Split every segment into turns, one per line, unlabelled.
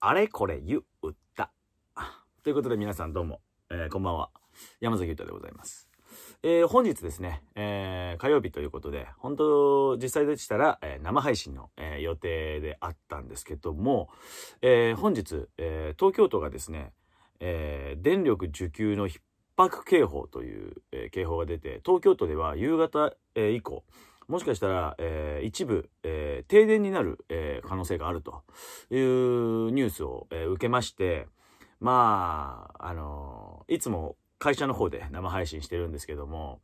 あれこれ言ったということで皆さんどうも、えー、こんばんは山崎裕太でございますえー、本日ですね、えー、火曜日ということで、本当、実際でしたら、えー、生配信の、え予定であったんですけども、え本日、え東京都がですね、え電力需給の逼迫警報という、え警報が出て、東京都では夕方、え以降、もしかしたら、えー、一部、えー、停電になる、えー、可能性があるというニュースを、え受けまして、まあ、あのいつも会社の方で生配信してるんですけども、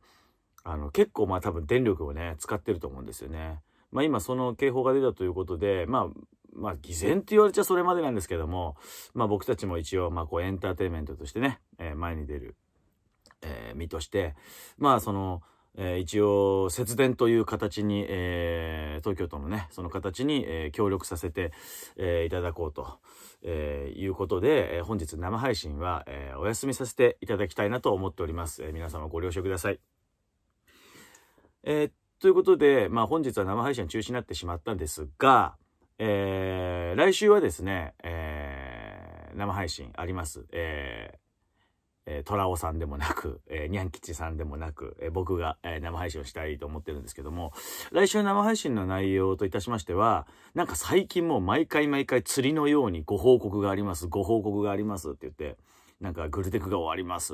あの、結構まあ多分電力をね、使ってると思うんですよね。まあ今その警報が出たということで、まあ、まあ偽善って言われちゃそれまでなんですけども、まあ僕たちも一応まあこうエンターテインメントとしてね、え前に出る、えー、身として、まあその、えー、一応節電という形に、えー、東京都のねその形に、えー、協力させて、えいただこうと、えいうことで、え本日生配信は、えお休みさせていただきたいなと思っております、え皆様ご了承ください、えということで、まあ、本日は生配信中止になってしまったんですが、え来週はですね、え生配信あります、えトラオさんでもなく、えー、ニャン吉さんでもなく、えー、僕が、えー、生配信をしたいと思ってるんですけども、来週生配信の内容といたしましては、なんか最近もう毎回毎回釣りのようにご報告があります、ご報告がありますって言って、なんかグルテクが終わります、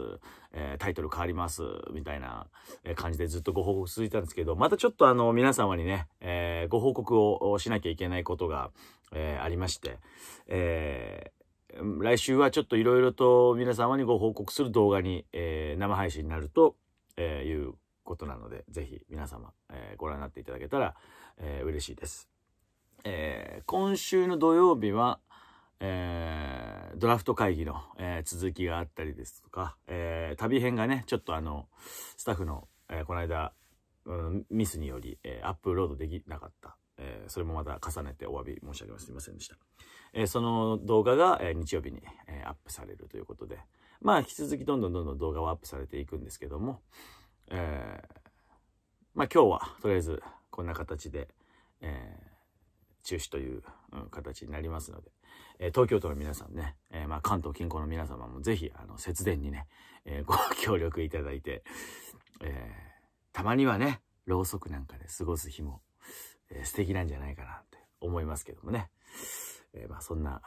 えー、タイトル変わります、みたいな感じでずっとご報告続いたんですけど、またちょっとあの皆様にね、えー、ご報告をしなきゃいけないことが、えー、ありまして、えー、来週はちょっといろいろと皆様にご報告する動画に、えー、生配信になると、えー、いうことなので、ぜひ皆様、えー、ご覧になっていただけたら、えー、嬉しいです。えー、今週の土曜日は、えー、ドラフト会議の、えー、続きがあったりですとか、えー、旅編がね、ちょっとあの、スタッフの、えー、この間、うん、ミスにより、えー、アップロードできなかったえー、それもまた重ねてお詫び申し上げます。すいませんでした。えー、その動画が、えー、日曜日に、えアップされるということで、まあ、引き続きどんどんどんどん動画はアップされていくんですけども、えまあ、今日はとりあえずこんな形で、え中止という、うん、形になりますので、え東京都の皆さんね、えまあ、関東近郊の皆様もぜひ、あの、節電にね、え ご協力いただいて、えたまにはね、ろうそくなんかで過ごす日も素敵なんじゃないかなって思いますけどもね。えー、まあそんな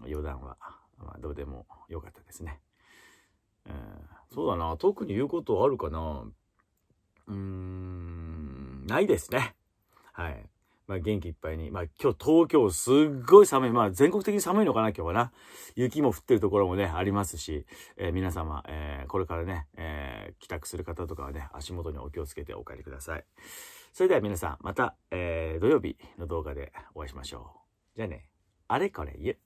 余談は、まあ、どうでもよかったですね。えー、そうだな、特に言うことあるかな。うーん、ないですね。はい。まあ元気いっぱいに。まあ今日東京すっごい寒い。まあ全国的に寒いのかな今日はな。雪も降ってるところもね、ありますし、えー、皆様、えー、これからね、えー帰宅する方とかはね、足元にお気をつけてお帰りください。それでは皆さん、また、えー、土曜日の動画でお会いしましょう。じゃあね、あれこれ言う。